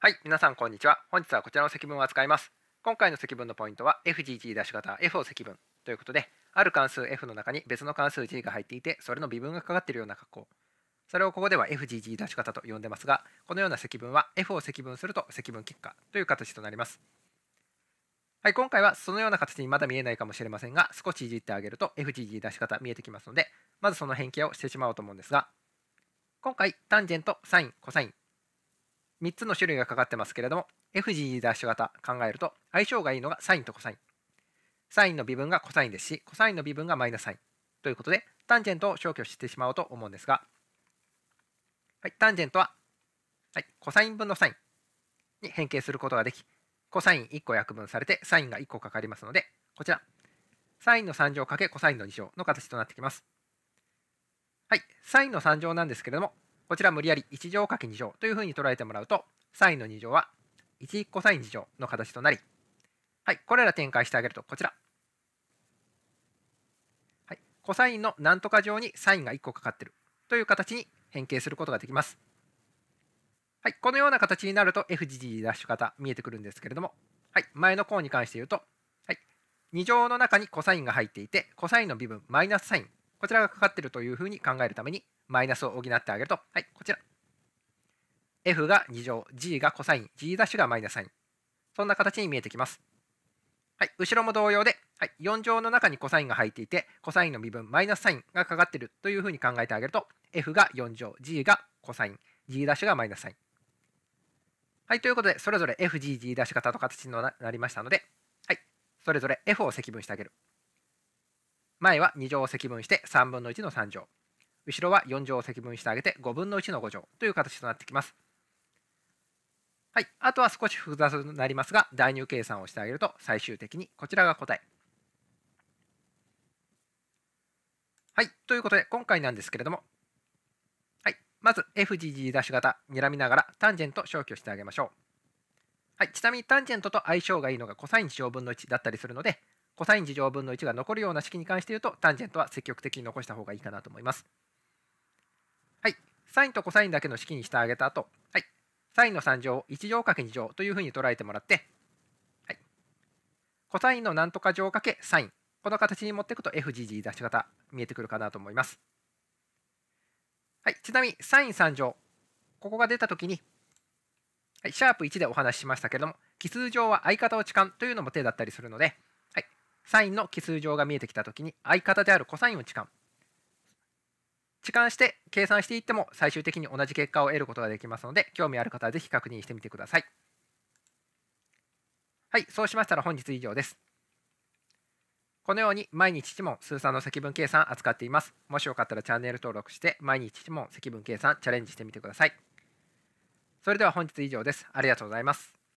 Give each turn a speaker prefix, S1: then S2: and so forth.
S1: はい、皆さんこんにちは。本日はこちらの積分を扱います。今回の積分のポイントは FGG' 型 F を積分ということで、ある関数 F の中に別の関数 G が入っていて、それの微分がかかっているような格好。それをここでは FGG' 型と呼んでますが、このような積分は F を積分すると積分結果という形となります。はい、今回はそのような形にまだ見えないかもしれませんが、少しいじってあげると FGG' 方見えてきますので、まずその変形をしてしまおうと思うんですが、今回、タンジェント、サイン、コサイン3つの種類がかかってますけれども FG ダッシュ型考えると相性がいいのがサインとコサインサインの微分がコサインですしコサインの微分がマイナスサインということでタンジェントを消去してしまおうと思うんですが、はい、タンジェントは、はい、コサイン分のサインに変形することができコサイン1個約分されてサインが1個かかりますのでこちらサインの3乗かけコサインの2乗の形となってきますはいサインの3乗なんですけれどもこちら無理やり1乗かけ2乗というふうに捉えてもらうと、sin の2乗は1コサイン2乗の形となり、はい、これら展開してあげるとこちら。はい、コサインの何とか乗にサインが1個かかってるという形に変形することができます。はい、このような形になると f g d ダッシュ型見えてくるんですけれども、はい、前の項に関して言うと、はい、2乗の中にコサインが入っていて、コサインの微分マイナスサイン、こちらがかかってるというふうに考えるために、マイナスを補ってあげると、はい、こちら。f が2乗、g がコサイン、g' ダッシュがマイナスサイン。そんな形に見えてきます。はい、後ろも同様で、はい、4乗の中にコサインが入っていて、コサインの微分、マイナスサインがかかっているというふうに考えてあげると、f が4乗、g がコサイン、g' ダッシュがマイナスサイン。はい、ということで、それぞれ f、g、g' ダッシュ型の形になりましたので、はい、それぞれ f を積分してあげる。前は2乗を積分して3分の1の3乗。後ろは4乗を積分してあげて5分の1の5乗という形となってきます。はい、あとは少し複雑になりますが代入計算をしてあげると最終的にこちらが答え。はい、ということで今回なんですけれども、はい、まず FGG' 型睨みながらタンジェント消去してあげましょう。はい、ちなみにタンジェントと相性がいいのが cos 1乗分の1だったりするので cos 2乗分の1が残るような式に関して言うとタンジェントは積極的に残した方がいいかなと思います。サインとコサインだけの式にしてあげた後、はい、サインの3乗を1乗 ×2 乗というふうに捉えてもらって、はい、コサインの何とか乗けサインこの形に持っていくと FGG 出し方見えてくるかなと思います。はい、ちなみにサイン3乗ここが出た時に、はい、シャープ1でお話ししましたけれども奇数乗は相方を置換というのも手だったりするので、はい、サインの奇数乗が見えてきた時に相方であるコサインを置換置換して計算していっても最終的に同じ結果を得ることができますので興味ある方は是非確認してみてください。はい、そうしましたら本日以上です。このように毎日1問数算の積分計算扱っています。もしよかったらチャンネル登録して毎日1問積分計算チャレンジしてみてください。それでは本日以上です。ありがとうございます。